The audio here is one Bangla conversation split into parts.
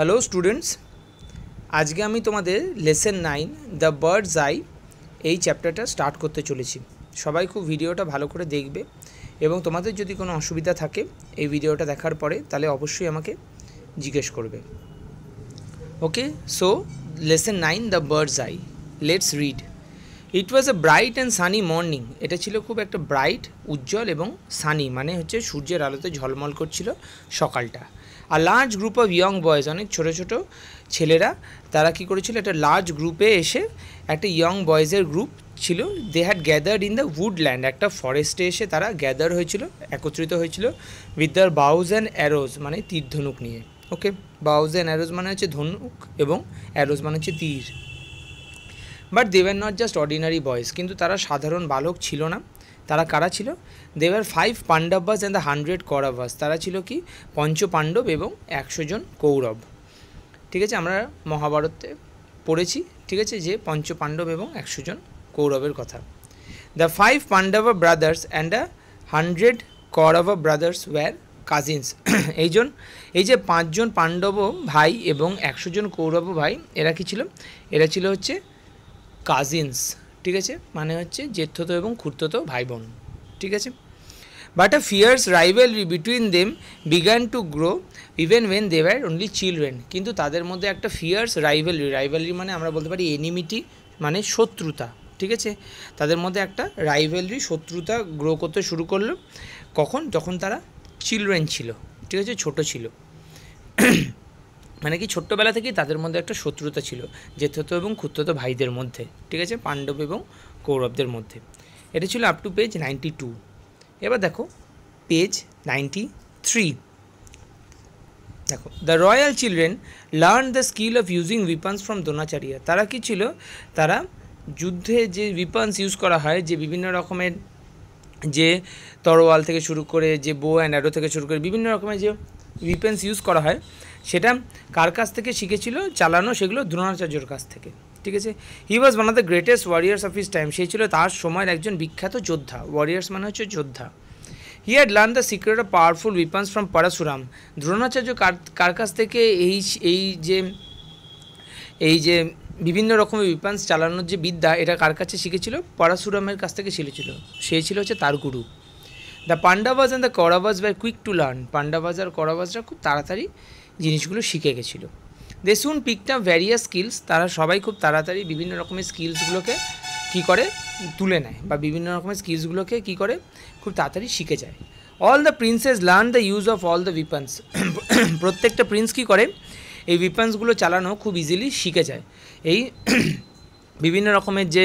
হ্যালো স্টুডেন্টস আজকে আমি তোমাদের lesson nine the birds I এই চ্যাপ্টারটা স্টার্ট করতে চলেছি সবাই খুব ভিডিওটা ভালো করে দেখবে এবং তোমাদের যদি কোনো অসুবিধা থাকে এই ভিডিওটা দেখার পরে তাহলে অবশ্যই আমাকে জিজ্ঞেস করবে okay so lesson nine the birds I let's read it was a bright and sunny morning এটা ছিল খুব একটা ব্রাইট উজ্জ্বল এবং সানি মানে হচ্ছে সূর্যের আলোতে ঝলমল করছিল সকালটা আর large group of young boys অনেক ছোটো ছোটো ছেলেরা তারা কি করেছিল একটা লার্জ গ্রুপে এসে একটা ইয়ং বয়েজের গ্রুপ ছিল they had gathered in the woodland একটা ফরেস্টে এসে তারা গ্যাদার হয়েছিল একত্রিত হয়েছিল with the bows and arrows মানে তীর ধনুক নিয়ে ওকে বাউজ অ্যান্ড অ্যারোজ মানে হচ্ছে ধনুক এবং অ্যারোজ মানে হচ্ছে তীর বাট দেওয়ার নট জাস্ট অর্ডিনারি বয়েজ কিন্তু তারা সাধারণ বালক ছিল না তারা কারা ছিল there were five Pandavas and the hundred Kauravas তারা ছিল কি পঞ্চ পাণ্ডব এবং একশো জন কৌরব ঠিক আছে আমরা মহাভারতে পড়েছি ঠিক আছে যে পঞ্চ পাণ্ডব এবং একশো জন কৌরবের কথা the five Pandava brothers and the hundred Kaurava brothers were cousins এইজন এই যে পাঁচজন পাণ্ডব ভাই এবং একশো জন কৌরব ভাই এরা কি ছিল এরা ছিল হচ্ছে কাজিন্স ঠিক আছে মানে হচ্ছে জেঠতো এবং খুর্ততো ভাই বোন ঠিক আছে but a fierce rivalry between them began to grow even when they were only children কিন্তু তাদের মধ্যে একটা ফিয়ার্স রাইভেলরি রাইভেলরি মানে আমরা বলতে পারি এনিমিটি মানে শত্রুতা ঠিক আছে তাদের মধ্যে একটা রাইভেলরি শত্রুতা গ্রো করতে শুরু করলো কখন যখন তারা চিলড্রেন ছিল ঠিক আছে ছোট ছিল মানে কি ছোট্টবেলা থেকেই তাদের মধ্যে একটা শত্রুতা ছিল জেঠতো এবং ক্ষুদ্রত ভাইদের মধ্যে ঠিক আছে পাণ্ডব এবং কৌরবদের মধ্যে এটা ছিল up to page ninety two এবার দেখো পেজ নাইনটি থ্রি দেখো the royal children learn the skill of using weapons from Dronacharya তারা কি ছিল তারা যুদ্ধে যে উইপান্স ইউজ করা হয় যে বিভিন্ন রকমের যে তরোয়াল থেকে শুরু করে যে বো অ্যান্ড অ্যাডো থেকে শুরু করে বিভিন্ন রকমের যে রিপেন্স ইউজ করা হয় সেটা কার কাছ থেকে শিখেছিল চালানো সেগুলো দ্রোণাচার্যর কাছ থেকে ঠিক আছে he was one of the greatest warriors of his time সে ছিল তার সময়ের একজন বিখ্যাত যোদ্ধা ওয়ারিয়ার্স মানে হচ্ছে যোদ্ধা he had learn the secret of powerful weapons from Parashuram Dronacharya কার কার কাছ থেকে এই এই যে এই যে বিভিন্ন রকমের উইপন্স চালানোর যে বিদ্যা এটা কার কাছে শিখেছিল পরাশুরামের কাছ থেকে শিখেছিল সে ছিল হচ্ছে তার গুরু the Pandavas and the Kauravas were quick to learn Pandavas আর করাবাজরা খুব তাড়াতাড়ি জিনিসগুলো শিখে গেছিলো দে সুন পিকটা ভ্যারিয়াস স্কিলস তারা সবাই খুব তাড়াতাড়ি বিভিন্ন রকমের স্কিলসগুলোকে কী করে তুলে নেয় বা বিভিন্ন রকমের স্কিলসগুলোকে কী করে খুব তাড়াতাড়ি শিখে যায় all the princes learn the use of all the weapons প্রত্যেকটা প্রিন্স কী করে এই উইপন্সগুলো চালানো খুব ইজিলি শিখে যায় এই বিভিন্ন রকমের যে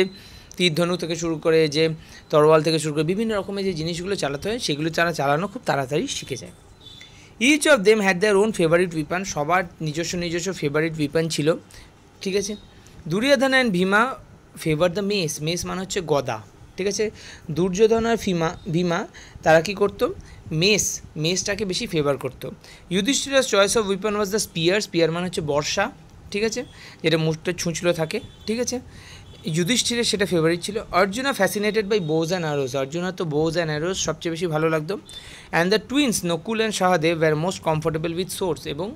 তীরধনু থেকে শুরু করে যে তরোয়াল থেকে শুরু করে বিভিন্ন রকমের যে জিনিসগুলো চালাতে হয় সেগুলো তারা চালানো খুব তাড়াতাড়ি শিখে যায় each of them had their own favourite weapon সবার নিজস্ব নিজস্ব ফেভারিট উইপান ছিল ঠিক আছে Duryodhana and Bhima favour the mace mace মানে হচ্ছে গদা ঠিক আছে দুর্যোধন আর ফিমা ভীমা তারা কি করতো মেস মেসটাকে বেশি ফেভার করতো Yudhishthira choice of weapon was the spear spear মানে হচ্ছে বর্ষা ঠিক আছে যেটা মুখটা ছুঁচলো থাকে ঠিক আছে যুধিষ্ঠিরের সেটা ফেভারিট ছিল Arjuna fascinated by bows and arrows Arjuna তো বোজ অ্যান্ড অ্যারোজ সবচেয়ে বেশি ভালো লাগতো and the twins Nakul and Sahadev were most comfortable with swords এবং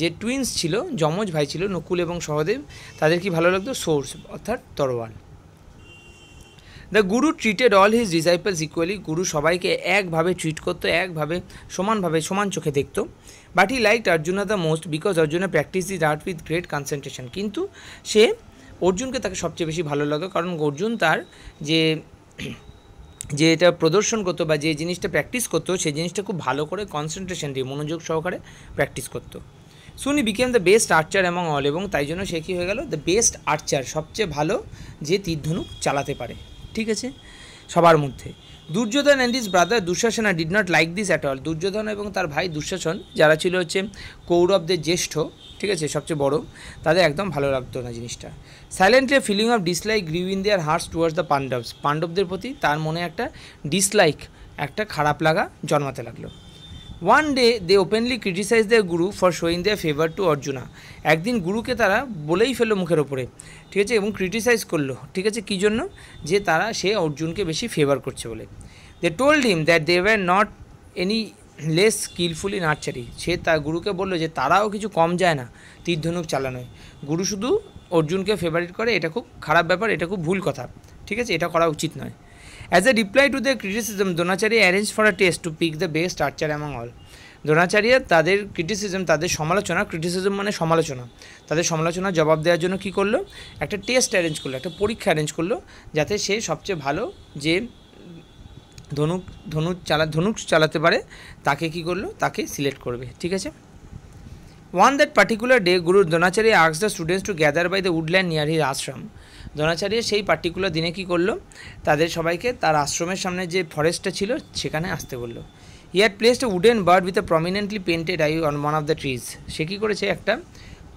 যে টুইন্স ছিল যমজ ভাই ছিল নকুল এবং সহদেব তাদের কি ভালো লাগতো সোর্স অর্থাৎ তরোয়াল the guru treated all his disciples equally গুরু সবাইকে একভাবে ট্রিট করতো একভাবে সমানভাবে সমান চোখে দেখত but he like Arjuna the most because Arjuna practise his art with great concentration কিন্তু সে অর্জুনকে তাকে সবচেয়ে বেশি ভালো লাগতো কারণ অর্জুন তার যে যে এটা প্রদর্শন করতো বা যে জিনিসটা প্র্যাকটিস করতো সেই জিনিসটা খুব ভালো করে কনসেন্ট্রেশন দিয়ে মনোযোগ সহকারে প্র্যাকটিস করতো soon he became the best archer among all এবং তাই জন্য সে কী হয়ে গেল দ্য বেস্ট আর্চার সবচেয়ে ভালো যে তীর ধনুক চালাতে পারে ঠিক আছে সবার মধ্যে Duryodhana and his brother Dushasana did not like this at all Duryodhana এবং তার ভাই দুঃশাসন যারা ছিল হচ্ছে কৌরবদের জ্যেষ্ঠ ঠিক আছে সবচেয়ে বড় তাদের একদম ভালো লাগতো না জিনিসটা silently feeling of dislike grew in their hearts towards the Pandavas পাণ্ডবদের প্রতি তার মনে একটা ডিসলাইক একটা খারাপ লাগা জন্মাতে লাগলো one day they openly criticise the guru for showing their favour to Arjuna একদিন গুরুকে তারা বলেই ফেললো মুখের ওপরে ঠিক আছে এবং ক্রিটিসাইজ করলো ঠিক আছে কী জন্য যে তারা সে অর্জুনকে বেশি ফেভার করছে বলে they told him that they were not any less skilful in archery সে তার গুরুকে বললো যে তারাও কিছু কম যায় না তীর্ধনুক চালানোয় গুরু শুধু অর্জুনকে ফেভারিট করে এটা খুব খারাপ ব্যাপার এটা খুব ভুল কথা ঠিক আছে এটা করা উচিত নয় as a reply to their criticism, Donacharya arranged for a test to pick the best archer among all. Dronacharya তাদের ক্রিটিসিজম তাদের সমালোচনা ক্রিটিসিজম মানে সমালোচনা তাদের সমালোচনা জবাব দেওয়ার জন্য কী করলো একটা টেস্ট অ্যারেঞ্জ করলো একটা পরীক্ষা অ্যারেঞ্জ করলো যাতে সে সবচেয়ে ভালো যে ধনুক ধনুক চালা ধনুক চালাতে পারে তাকে কি করলো তাকে সিলেক্ট করবে ঠিক আছে one that particular day guru Dronacharya asks the students to gather by the woodland near his ashram Dronacharya সেই পার্টিকুলার দিনে কি করলো তাদের সবাইকে তার আশ্রমের সামনে যে ফরেস্টটা ছিল সেখানে আসতে বললো he had placed wooden bird with a prominently painted eye on one of the trees সে কী করেছে একটা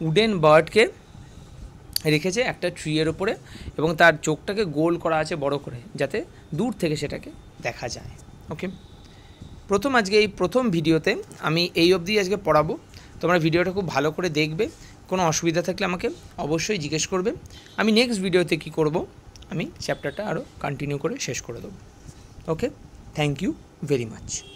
উডেন বার্ডকে রেখেছে একটা ট্রিয়ের ওপরে এবং তার চোখটাকে গোল করা আছে বড় করে যাতে দূর থেকে সেটাকে দেখা যায় ওকে প্রথম আজকে এই প্রথম ভিডিওতে আমি এই অবধি আজকে পড়াবো তোমরা ভিডিওটা খুব ভালো করে দেখবে কোনো অসুবিধা থাকলে আমাকে অবশ্যই জিজ্ঞেস করবে আমি নেক্সট ভিডিওতে কি করব আমি চ্যাপ্টারটা আরও কন্টিনিউ করে শেষ করে দেবো okay thank you very much